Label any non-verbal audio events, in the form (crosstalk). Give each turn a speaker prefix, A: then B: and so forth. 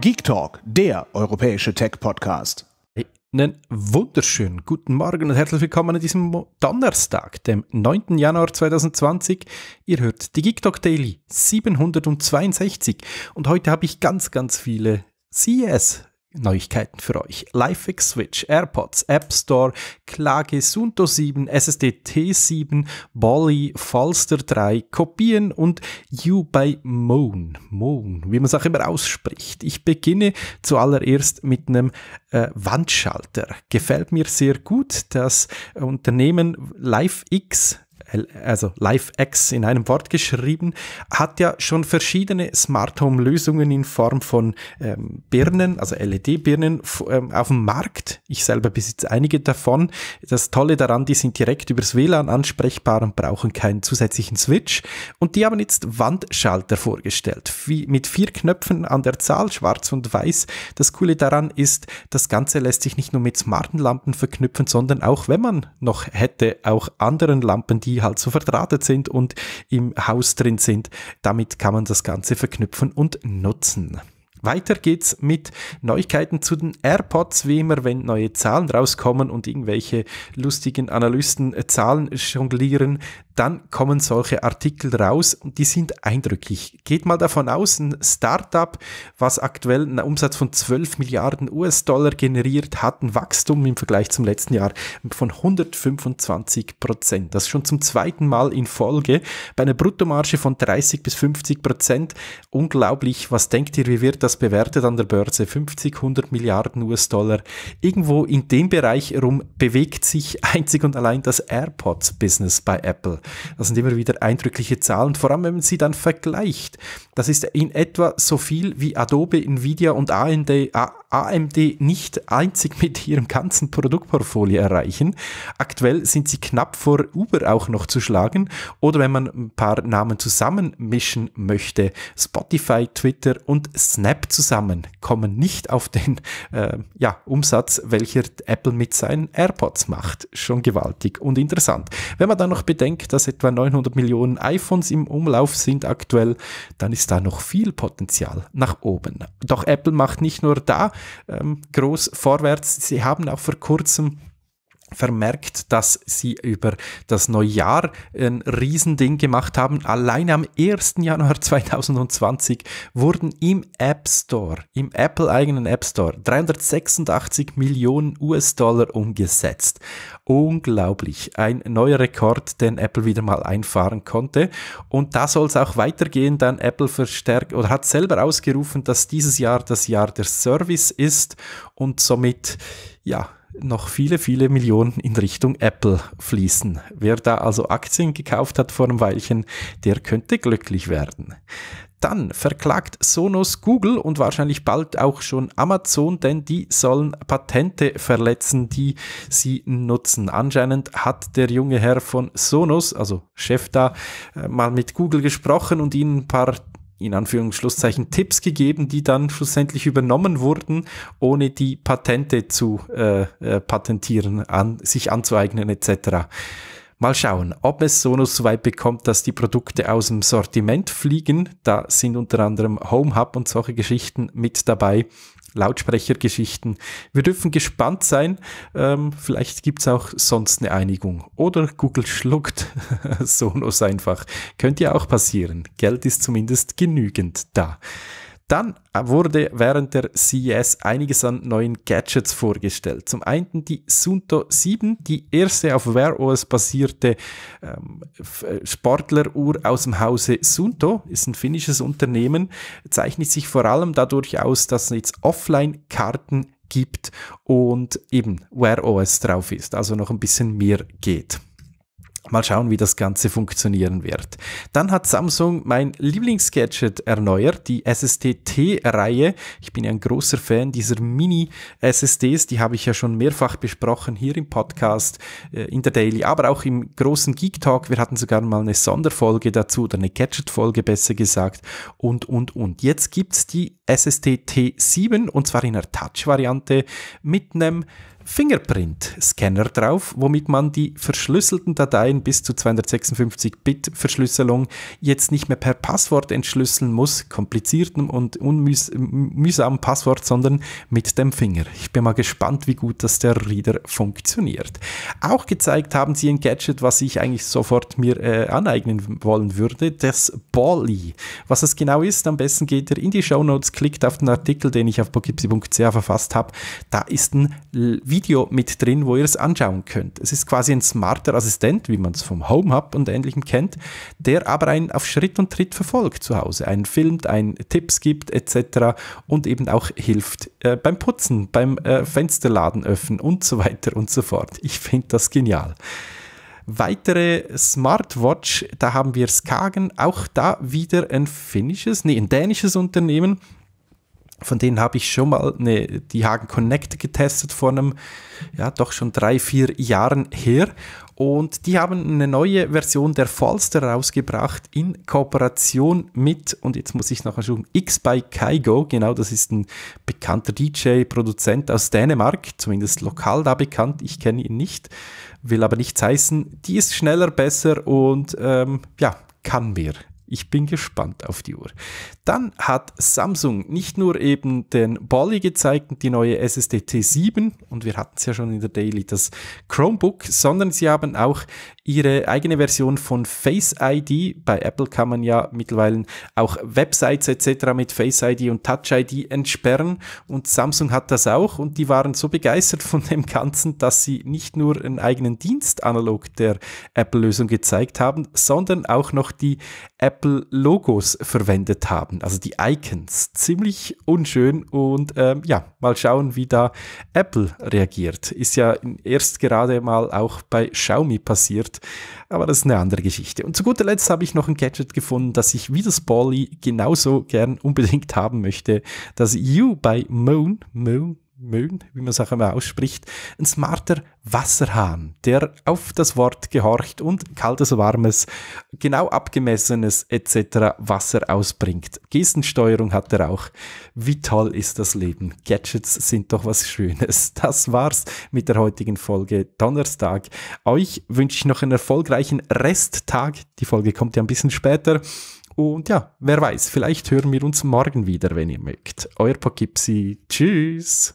A: Geek Talk, der europäische Tech-Podcast. Einen wunderschönen guten Morgen und herzlich willkommen an diesem Donnerstag, dem 9. Januar 2020. Ihr hört die Geek Talk Daily 762 und heute habe ich ganz, ganz viele CS Neuigkeiten für euch. LifeX Switch, AirPods, App Store, Klage, Sunto 7, SSD T7, Bolly, Falster 3, Kopien und You by Moon. Moon, wie man es auch immer ausspricht. Ich beginne zuallererst mit einem äh, Wandschalter. Gefällt mir sehr gut. Das Unternehmen LifeX also LiveX in einem Wort geschrieben, hat ja schon verschiedene Smart Home Lösungen in Form von ähm, Birnen, also LED-Birnen ähm, auf dem Markt. Ich selber besitze einige davon. Das Tolle daran, die sind direkt übers WLAN ansprechbar und brauchen keinen zusätzlichen Switch. Und die haben jetzt Wandschalter vorgestellt, wie mit vier Knöpfen an der Zahl, schwarz und weiß. Das Coole daran ist, das Ganze lässt sich nicht nur mit smarten Lampen verknüpfen, sondern auch, wenn man noch hätte, auch anderen Lampen, die die halt so verdrahtet sind und im Haus drin sind. Damit kann man das Ganze verknüpfen und nutzen. Weiter geht's mit Neuigkeiten zu den AirPods, wie immer, wenn neue Zahlen rauskommen und irgendwelche lustigen Analysten Zahlen jonglieren, dann kommen solche Artikel raus und die sind eindrücklich. Geht mal davon aus, ein Startup, was aktuell einen Umsatz von 12 Milliarden US-Dollar generiert, hat ein Wachstum im Vergleich zum letzten Jahr von 125 Prozent. Das schon zum zweiten Mal in Folge bei einer Bruttomarge von 30 bis 50 Prozent. Unglaublich. Was denkt ihr, wie wird das bewertet an der Börse? 50, 100 Milliarden US-Dollar. Irgendwo in dem Bereich herum bewegt sich einzig und allein das AirPods-Business bei Apple. Das sind immer wieder eindrückliche Zahlen, vor allem wenn man sie dann vergleicht. Das ist in etwa so viel wie Adobe, Nvidia und AMD, AMD nicht einzig mit ihrem ganzen Produktportfolio erreichen. Aktuell sind sie knapp vor Uber auch noch zu schlagen oder wenn man ein paar Namen zusammenmischen möchte, Spotify, Twitter und Snap zusammen kommen nicht auf den äh, ja, Umsatz, welcher Apple mit seinen AirPods macht. Schon gewaltig und interessant. Wenn man dann noch bedenkt, dass etwa 900 Millionen iPhones im Umlauf sind aktuell, dann ist da noch viel Potenzial nach oben. Doch Apple macht nicht nur da ähm, groß vorwärts, sie haben auch vor kurzem vermerkt, dass sie über das Neujahr ein Riesending gemacht haben. Allein am 1. Januar 2020 (laughs) wurden im App Store, im Apple eigenen App Store, 386 Millionen US-Dollar umgesetzt. Unglaublich. Ein neuer Rekord, den Apple wieder mal einfahren konnte. Und da soll es auch weitergehen, dann Apple verstärkt oder hat selber ausgerufen, dass dieses Jahr das Jahr der Service ist und somit, ja, noch viele, viele Millionen in Richtung Apple fließen. Wer da also Aktien gekauft hat vor einem Weilchen, der könnte glücklich werden. Dann verklagt Sonos Google und wahrscheinlich bald auch schon Amazon, denn die sollen Patente verletzen, die sie nutzen. Anscheinend hat der junge Herr von Sonos, also Chef da, äh, mal mit Google gesprochen und ihnen ein paar in Anführungsschlusszeichen Tipps gegeben, die dann schlussendlich übernommen wurden, ohne die Patente zu äh, äh, patentieren, an, sich anzueignen etc. Mal schauen, ob es Sonos so weit bekommt, dass die Produkte aus dem Sortiment fliegen. Da sind unter anderem Home Hub und solche Geschichten mit dabei. Lautsprechergeschichten. Wir dürfen gespannt sein. Ähm, vielleicht gibt es auch sonst eine Einigung. Oder Google schluckt (laughs) Sonos einfach. Könnte ja auch passieren. Geld ist zumindest genügend da. Dann wurde während der CES einiges an neuen Gadgets vorgestellt. Zum einen die Sunto 7, die erste auf Wear OS basierte ähm, äh, Sportleruhr aus dem Hause Sunto, ist ein finnisches Unternehmen, zeichnet sich vor allem dadurch aus, dass es jetzt Offline-Karten gibt und eben Wear OS drauf ist, also noch ein bisschen mehr geht. Mal schauen, wie das Ganze funktionieren wird. Dann hat Samsung mein Lieblingsgadget erneuert, die SSD-T-Reihe. Ich bin ja ein großer Fan dieser Mini-SSDs. Die habe ich ja schon mehrfach besprochen hier im Podcast, äh, in der Daily, aber auch im großen Geek Talk. Wir hatten sogar mal eine Sonderfolge dazu oder eine Gadget-Folge besser gesagt und, und, und. Jetzt gibt es die SSD T7 und zwar in der Touch-Variante mit einem Fingerprint-Scanner drauf, womit man die verschlüsselten Dateien bis zu 256-Bit-Verschlüsselung jetzt nicht mehr per Passwort entschlüsseln muss, kompliziertem und mühsamem Passwort, sondern mit dem Finger. Ich bin mal gespannt, wie gut das der Reader funktioniert. Auch gezeigt haben sie ein Gadget, was ich eigentlich sofort mir äh, aneignen wollen würde, das Bolly. Was es genau ist, am besten geht ihr in die Show Notes, klickt auf den Artikel, den ich auf pokipsi.ch verfasst habe. Da ist ein Video mit drin, wo ihr es anschauen könnt. Es ist quasi ein smarter Assistent, wie man es vom Home Hub und ähnlichem kennt, der aber einen auf Schritt und Tritt verfolgt zu Hause, einen filmt, einen Tipps gibt etc. und eben auch hilft äh, beim Putzen, beim äh, Fensterladen öffnen und so weiter und so fort. Ich finde das genial. Weitere Smartwatch, da haben wir Skagen, auch da wieder ein finnisches, nee, ein dänisches Unternehmen, von denen habe ich schon mal eine, die Hagen Connect getestet vor einem, ja, doch schon drei, vier Jahren her. Und die haben eine neue Version der Falster rausgebracht in Kooperation mit, und jetzt muss ich noch mal schauen, X by Kaigo. Genau, das ist ein bekannter DJ-Produzent aus Dänemark, zumindest lokal da bekannt. Ich kenne ihn nicht, will aber nichts heißen. Die ist schneller, besser und ähm, ja, kann mehr. Ich bin gespannt auf die Uhr. Dann hat Samsung nicht nur eben den Bolly gezeigt und die neue SSD T7 und wir hatten es ja schon in der Daily, das Chromebook, sondern sie haben auch ihre eigene Version von Face ID. Bei Apple kann man ja mittlerweile auch Websites etc. mit Face ID und Touch ID entsperren und Samsung hat das auch und die waren so begeistert von dem Ganzen, dass sie nicht nur einen eigenen Dienst analog der Apple-Lösung gezeigt haben, sondern auch noch die Apple Apple-Logos verwendet haben, also die Icons. Ziemlich unschön und ähm, ja, mal schauen, wie da Apple reagiert. Ist ja erst gerade mal auch bei Xiaomi passiert, aber das ist eine andere Geschichte. Und zu guter Letzt habe ich noch ein Gadget gefunden, das ich wie das Bally genauso gern unbedingt haben möchte, das U bei Moon, Moon, mögen, wie man es auch immer ausspricht, ein smarter Wasserhahn, der auf das Wort gehorcht und kaltes, warmes, genau abgemessenes etc. Wasser ausbringt. Gestensteuerung hat er auch. Wie toll ist das Leben? Gadgets sind doch was Schönes. Das war's mit der heutigen Folge Donnerstag. Euch wünsche ich noch einen erfolgreichen Resttag. Die Folge kommt ja ein bisschen später. Und ja, wer weiß, vielleicht hören wir uns morgen wieder, wenn ihr mögt. Euer Poughkeepsie. Tschüss